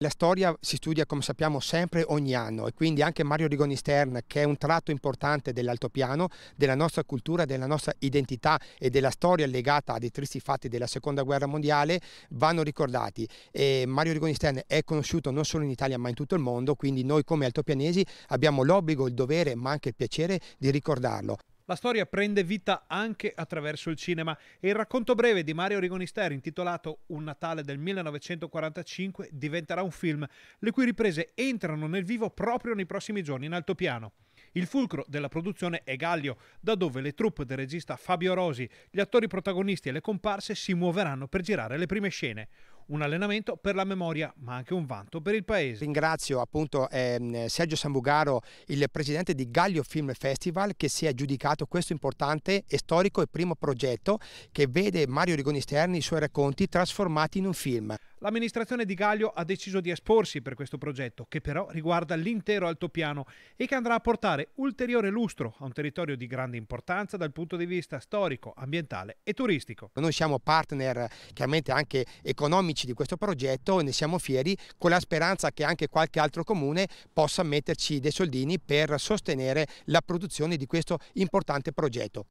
La storia si studia, come sappiamo, sempre ogni anno e quindi anche Mario Rigoni Stern, che è un tratto importante dell'altopiano, della nostra cultura, della nostra identità e della storia legata ai tristi fatti della Seconda Guerra Mondiale, vanno ricordati. E Mario Rigoni Stern è conosciuto non solo in Italia ma in tutto il mondo, quindi noi come altopianesi abbiamo l'obbligo, il dovere ma anche il piacere di ricordarlo la storia prende vita anche attraverso il cinema e il racconto breve di Mario Rigonister intitolato Un Natale del 1945 diventerà un film, le cui riprese entrano nel vivo proprio nei prossimi giorni in altopiano. Il fulcro della produzione è Gallio, da dove le troupe del regista Fabio Rosi, gli attori protagonisti e le comparse si muoveranno per girare le prime scene un allenamento per la memoria, ma anche un vanto per il paese. Ringrazio appunto ehm, Sergio Sambugaro, il presidente di Gaglio Film Festival, che si è aggiudicato questo importante e storico e primo progetto che vede Mario Rigonisterni e i suoi racconti trasformati in un film. L'amministrazione di Gaglio ha deciso di esporsi per questo progetto, che però riguarda l'intero altopiano e che andrà a portare ulteriore lustro a un territorio di grande importanza dal punto di vista storico, ambientale e turistico. Noi siamo partner chiaramente anche economici di questo progetto e ne siamo fieri con la speranza che anche qualche altro comune possa metterci dei soldini per sostenere la produzione di questo importante progetto.